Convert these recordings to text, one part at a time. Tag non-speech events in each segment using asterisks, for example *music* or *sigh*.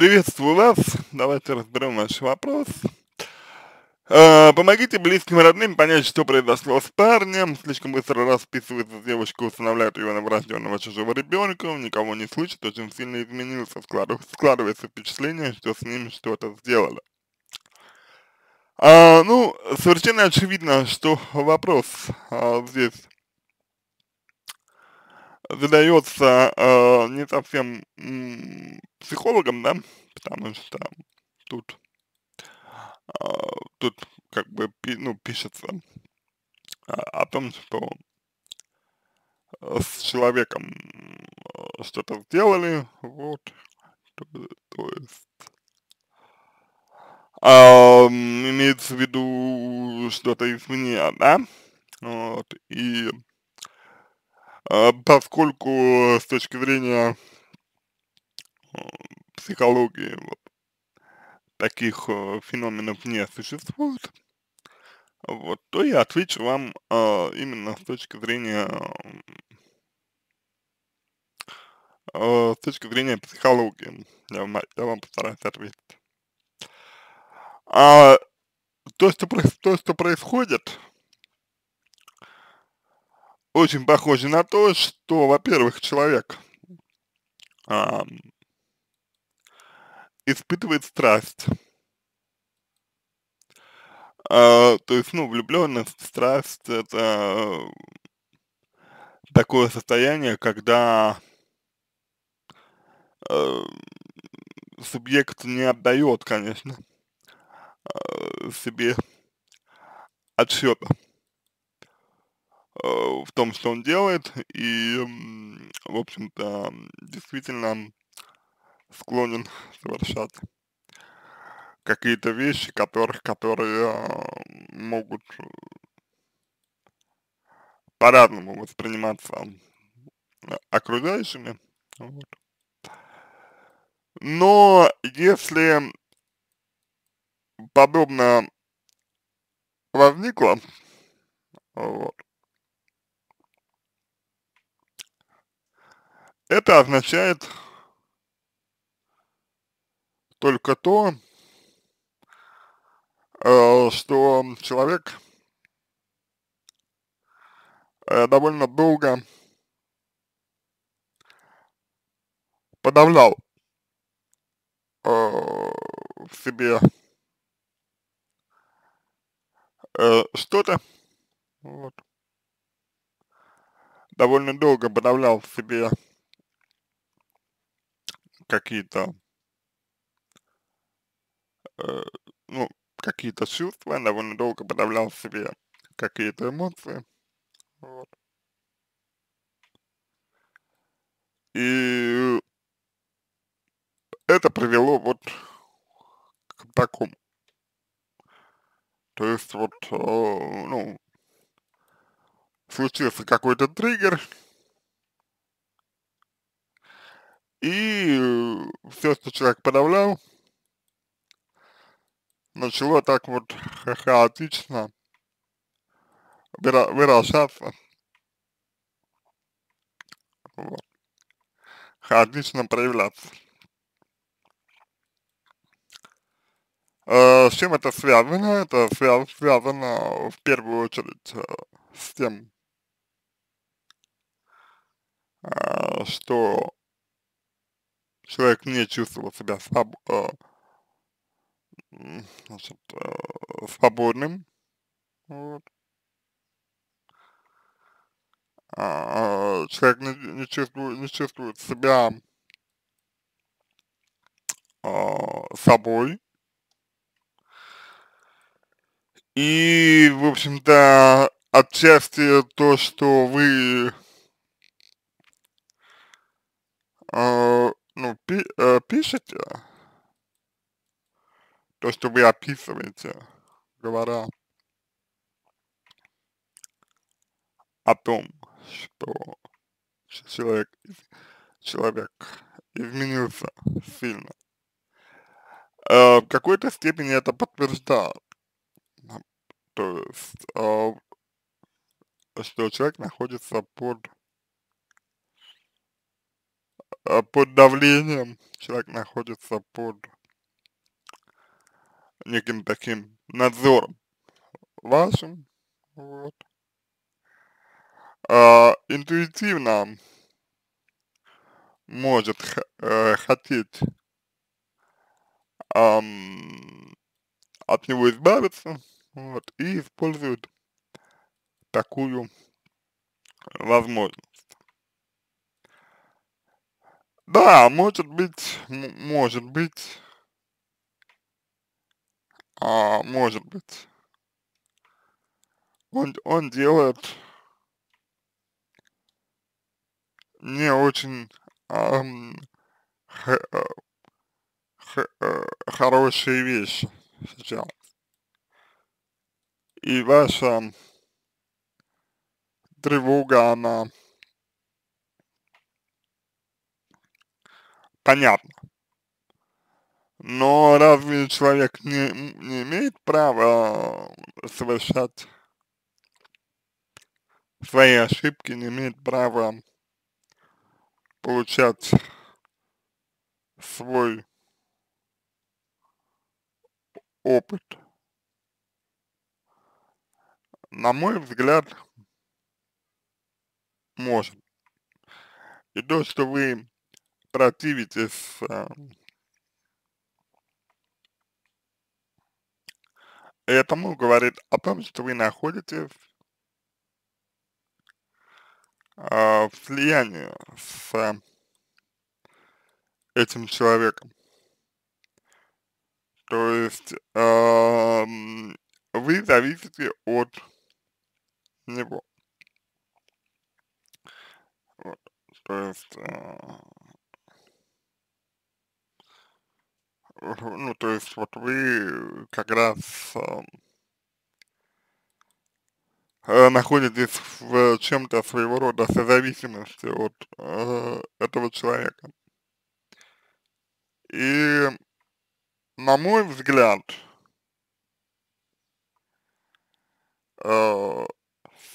Приветствую вас. Давайте разберем ваш вопрос. Э, помогите близким и родным понять, что произошло с парнем. Слишком быстро расписывается девушка, устанавливает ее на врожденного чужого ребенка, никого не слышит, очень сильно изменился, складывается впечатление, что с ним что-то сделали. А, ну, совершенно очевидно, что вопрос а, здесь задается э, не совсем психологом, да, потому что тут, э, тут как бы ну, пишется о том, что с человеком э, что-то сделали, вот, то, то есть, а, имеется в виду что-то извне, да, вот, и а, поскольку э, с точки зрения э, психологии вот, таких э, феноменов не существует, вот, то я отвечу вам э, именно с точки зрения э, с точки зрения психологии. Я вам, я вам постараюсь ответить. А то, что, то, что происходит, очень похоже на то, что, во-первых, человек а, испытывает страсть. А, то есть, ну, влюбленность, страсть – это такое состояние, когда э, субъект не отдает, конечно, э, себе отсчета. Э, в том, что он делает, и, в общем-то, действительно склонен *laughs* совершать какие-то вещи, которых, которые э, могут э, по-разному восприниматься окружающими. Вот. Но если подобное возникло, вот, Это означает только то, э, что человек э, довольно долго подавлял э, в себе что-то, вот, довольно долго подавлял в себе какие-то э, ну, какие-то чувства, довольно долго подавлял в себе какие-то эмоции. Вот. И это привело вот к такому. То есть вот, э, ну, случился какой-то триггер, И э, все, что человек подавлял, начало так вот хаотично выражаться. Вот. Хаотично проявляться. Э, с чем это связано? Это связано в первую очередь э, с тем, что человек не чувствовал себя своб э, значит, э, свободным, вот. А, а, человек не, не, чувствует, не чувствует себя э, собой, и, в общем-то, отчасти то, что вы э, ну, пи э, пишете, то, что вы описываете, говоря о том, что человек, человек изменился сильно. Э, в какой-то степени это подтверждает, то есть, э, что человек находится под а под давлением, человек находится под неким таким надзором вашим, вот, а, интуитивно может э, хотеть э, от него избавиться, вот, и использует такую возможность. Да, может быть, может быть, а, может быть. Он, он делает не очень эм, х, х, хорошие вещи сейчас. И ваша тревога, она понятно. Но разве человек не, не имеет права совершать свои ошибки, не имеет права получать свой опыт? На мой взгляд, может. И то, что вы противитесь э, этому, говорит о том, что вы находитесь э, в слиянии с э, этим человеком. То есть э, вы зависите от него. Вот. То есть э, ну, то есть вот вы как раз эм, э, находитесь в чем-то своего рода созависимости от э, этого человека. И, на мой взгляд, э,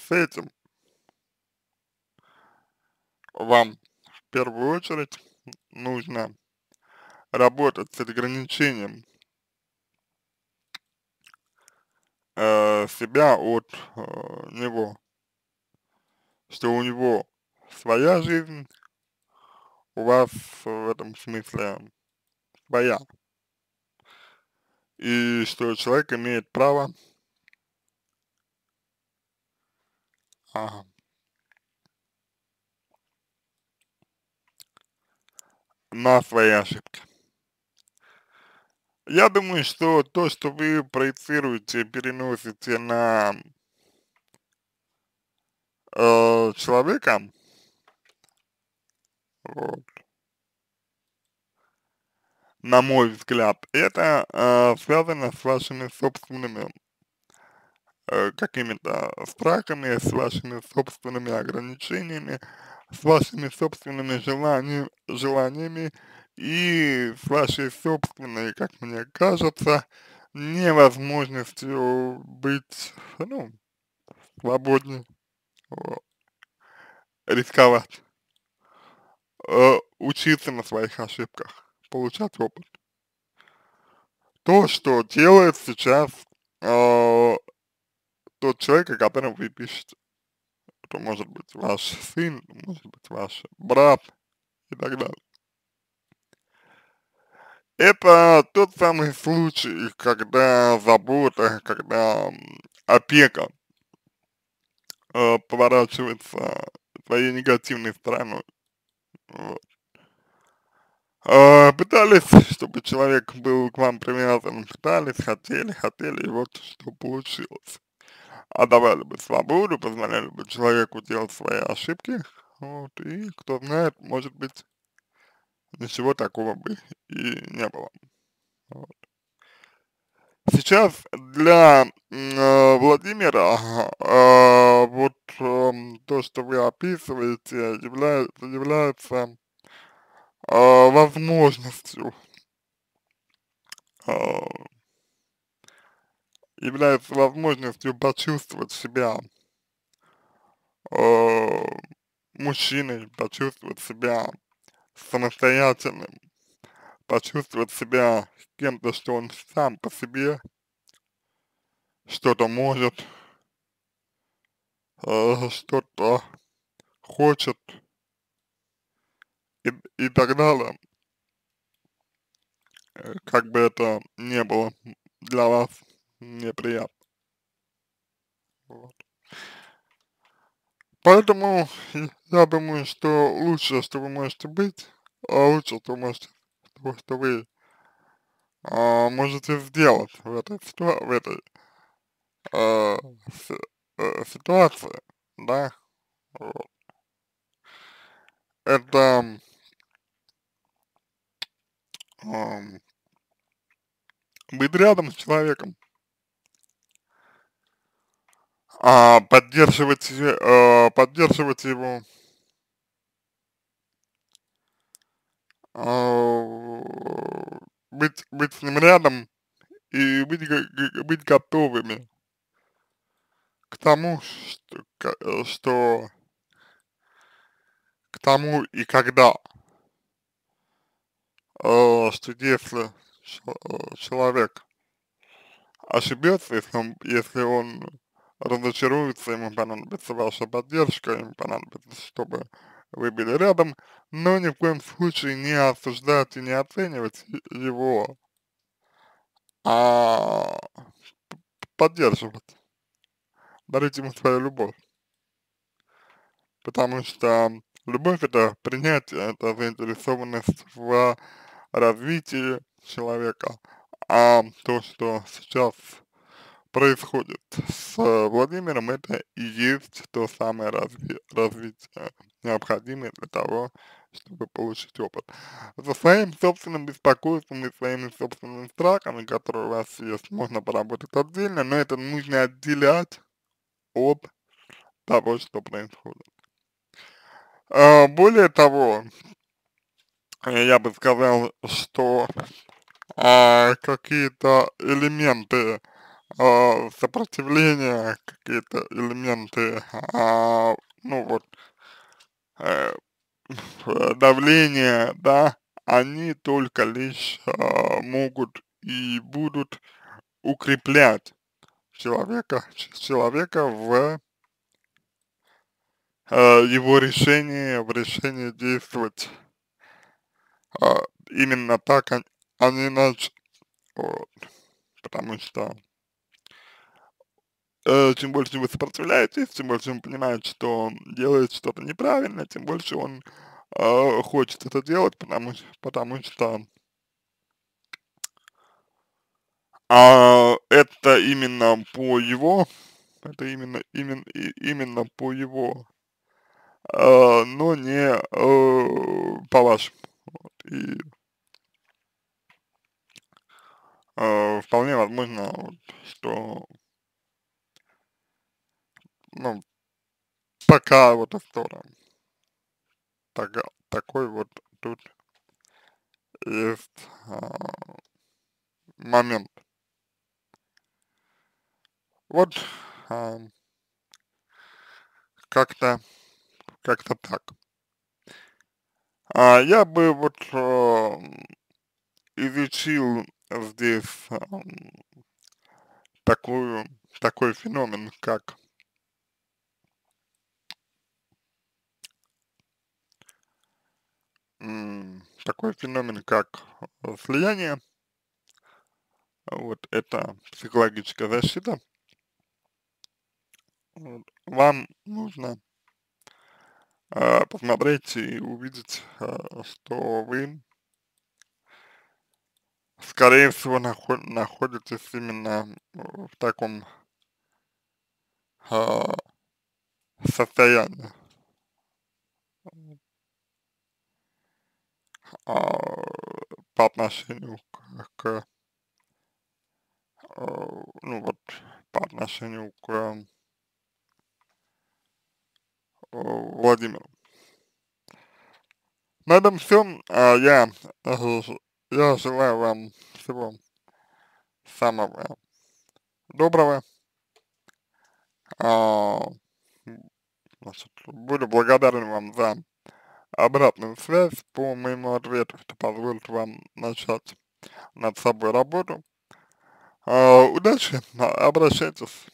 с этим вам в первую очередь нужно работать с ограничением э, себя от э, него, что у него своя жизнь, у вас в этом смысле своя. И что человек имеет право ага. на свои ошибки. Я думаю, что то, что вы проецируете, переносите на э, человека, вот, на мой взгляд, это э, связано с вашими собственными э, какими-то страхами, с вашими собственными ограничениями, с вашими собственными желаниями, желаниями и с вашей собственной, как мне кажется, невозможностью быть, ну, свободнее, рисковать, э, учиться на своих ошибках, получать опыт. То, что делает сейчас э, тот человек, о котором вы пишете, это может быть ваш сын, может быть ваш брат и так далее. Это тот самый случай, когда забота, когда опека э, поворачивается своей негативной стороной. Вот. Э, пытались, чтобы человек был к вам привязан, пытались, хотели, хотели, и вот что получилось. А давали бы свободу, позволяли бы человеку делать свои ошибки, вот, и кто знает, может быть, ничего такого бы и не было. Вот. Сейчас для э, Владимира э, вот э, то, что вы описываете, является, является э, возможностью, э, является возможностью почувствовать себя э, мужчиной, почувствовать себя самостоятельным, почувствовать себя кем-то, что он сам по себе что-то может, э, что-то хочет и, и так далее. Э, как бы это не было для вас неприятно. Вот. Поэтому я думаю, что лучшее, что вы можете быть, а лучшее, что вы можете, что, что вы а, можете сделать в этой, в этой а, э, ситуации, да, вот. это а, быть рядом с человеком, а, поддерживать, а, поддерживать его а, быть, быть с ним рядом и быть, быть готовыми к тому, что, э, что к тому и когда, а, что если э, человек ошибется, если он, если он разочаруются, ему понадобится ваша поддержка, ему понадобится, чтобы вы были рядом, но ни в коем случае не осуждать и не оценивать его, а поддерживать. Дарить ему свою любовь. Потому что любовь это принятие, это заинтересованность в развитии человека. А то, что сейчас происходит с э, Владимиром, это и есть то самое разви развитие, необходимое для того, чтобы получить опыт. За своим собственным беспокойством и своими собственными страхами, которые у вас есть, можно поработать отдельно, но это нужно отделять от того, что происходит. А, более того, я бы сказал, что а, какие-то элементы Э, сопротивления, какие-то элементы, а, ну вот, э, *laughs* давление, да, они только лишь э, могут и будут укреплять человека, *laughs* человека в его решении, в решении действовать а, именно так, а, а не иначе. Вот. Потому что Э, чем больше вы сопротивляетесь, тем больше он понимает, что делает что-то неправильно, тем больше он э, хочет это делать, потому, потому что а, это именно по его, это именно, именно, именно по его, э, но не э, по вашему. Вот, и э, вполне возможно, вот, что ну, пока вот автора. Так, такой вот тут есть а, момент. Вот а, как-то как-то так. А я бы вот а, изучил здесь а, такую такой феномен, как такой феномен, как э, слияние. Вот это психологическая защита. Вот, вам нужно э, посмотреть и увидеть, э, что вы, скорее всего, наход находитесь именно в таком э, состоянии А, по отношению к, к э, ну вот, по отношению к э, э, Владимиру. На этом все. А я, я желаю вам всего самого доброго. А, значит, буду благодарен вам за обратную связь по моему ответу, что позволит вам начать над собой работу. А, удачи, обращайтесь.